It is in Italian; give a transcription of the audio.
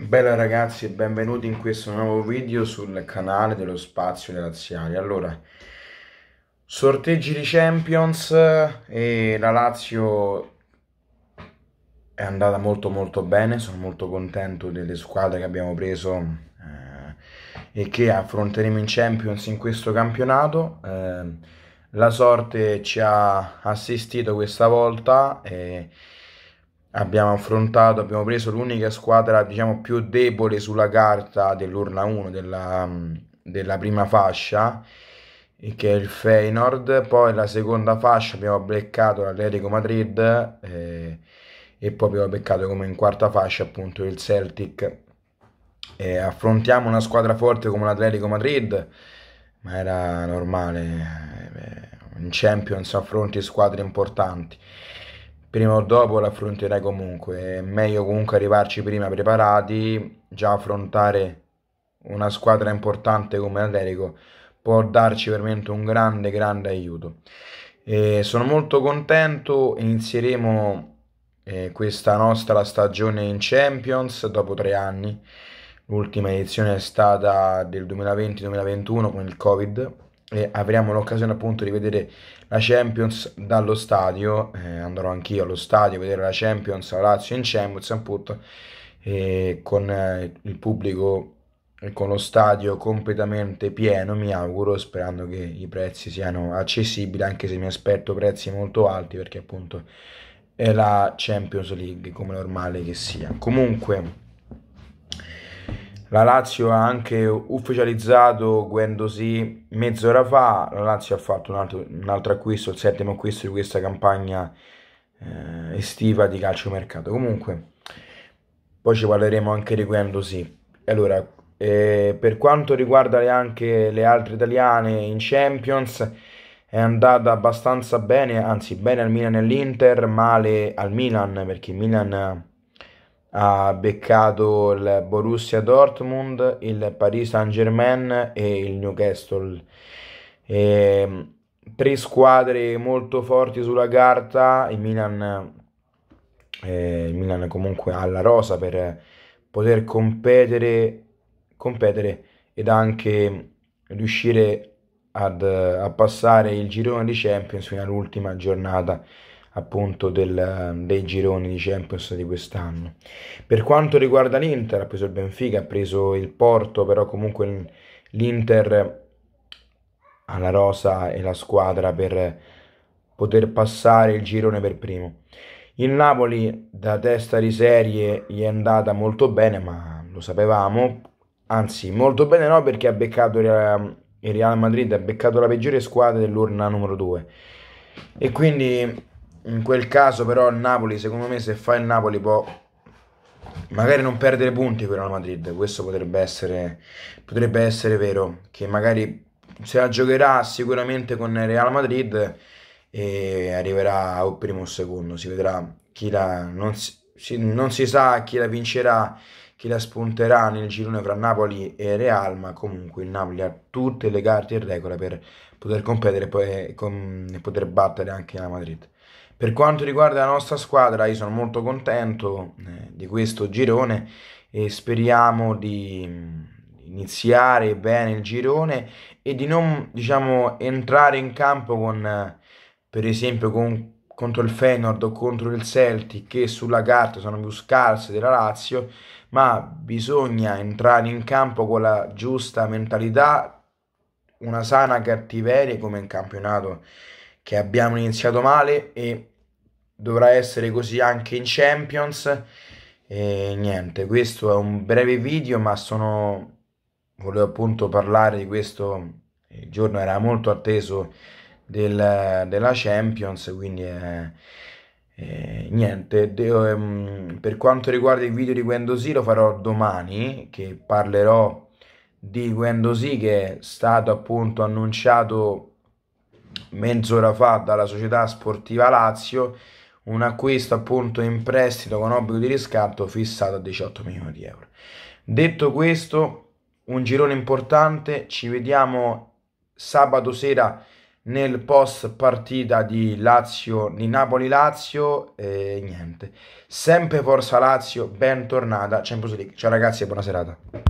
Bella ragazzi e benvenuti in questo nuovo video sul canale dello Spazio dei Laziali. Allora, sorteggi di Champions eh, e la Lazio è andata molto molto bene, sono molto contento delle squadre che abbiamo preso eh, e che affronteremo in Champions in questo campionato. Eh, la sorte ci ha assistito questa volta e abbiamo affrontato, abbiamo preso l'unica squadra diciamo più debole sulla carta dell'Urna 1 della, mm, della prima fascia che è il Feyenoord poi la seconda fascia abbiamo beccato l'Atletico Madrid eh, e poi abbiamo beccato come in quarta fascia appunto il Celtic eh, affrontiamo una squadra forte come l'Atletico Madrid ma era normale eh, in Champions affronti squadre importanti prima o dopo l'affronterai comunque, è meglio comunque arrivarci prima preparati, già affrontare una squadra importante come l'Atletico può darci veramente un grande grande aiuto. E sono molto contento, inizieremo eh, questa nostra stagione in Champions dopo tre anni, l'ultima edizione è stata del 2020-2021 con il Covid e avremo l'occasione appunto di vedere la Champions dallo stadio, eh, andrò anch'io allo stadio a vedere la Champions, la Lazio in Champions appunto, eh, con eh, il pubblico e eh, con lo stadio completamente pieno mi auguro, sperando che i prezzi siano accessibili, anche se mi aspetto prezzi molto alti perché appunto è la Champions League come normale che sia. Comunque... La Lazio ha anche ufficializzato Guendosì mezz'ora fa, la Lazio ha fatto un altro, un altro, acquisto, il settimo acquisto di questa campagna eh, estiva di calciomercato. Comunque, poi ci parleremo anche di Guendosì. Allora, eh, per quanto riguarda le, anche le altre italiane in Champions, è andata abbastanza bene, anzi bene al Milan e all'Inter, male al Milan perché il Milan ha beccato il Borussia Dortmund, il Paris Saint-Germain e il Newcastle. E, mm, tre squadre molto forti sulla carta, il Milan, eh, il Milan comunque ha la rosa per poter competere, competere ed anche riuscire ad, a passare il girone di Champions fino all'ultima giornata appunto del, dei gironi di Champions di quest'anno. Per quanto riguarda l'Inter, ha preso il Benfica, ha preso il Porto, però comunque l'Inter ha la rosa e la squadra per poter passare il girone per primo. Il Napoli da testa di serie gli è andata molto bene, ma lo sapevamo, anzi molto bene no perché ha beccato il Real Madrid, ha beccato la peggiore squadra dell'urna numero 2 e quindi in quel caso però il Napoli secondo me se fa il Napoli può magari non perdere punti per la Madrid questo potrebbe essere, potrebbe essere vero che magari se la giocherà sicuramente con Real Madrid e arriverà o primo o secondo si vedrà chi la non si, non si sa chi la vincerà che la spunterà nel girone fra Napoli e Real, ma comunque il Napoli ha tutte le carte in regola per poter competere e, eh, e poter battere anche la Madrid. Per quanto riguarda la nostra squadra, io sono molto contento eh, di questo girone e speriamo di iniziare bene il girone e di non diciamo entrare in campo con per esempio con contro il Feyenoord o contro il Celtic che sulla carta sono più scarse della Lazio, ma bisogna entrare in campo con la giusta mentalità, una sana cattiveria come in campionato che abbiamo iniziato male e dovrà essere così anche in Champions. E niente, questo è un breve video, ma sono volevo appunto parlare di questo il giorno era molto atteso del, della Champions, quindi è, eh, niente, de, um, per quanto riguarda il video di Guendosì lo farò domani, che parlerò di Guendosì che è stato appunto annunciato mezz'ora fa dalla società sportiva Lazio, un acquisto appunto in prestito con obbligo di riscatto fissato a 18 milioni di euro. Detto questo, un girone importante, ci vediamo sabato sera nel post partita di, Lazio, di Napoli-Lazio e niente. Sempre Forza Lazio, bentornata Champions League. Ciao ragazzi e buona serata.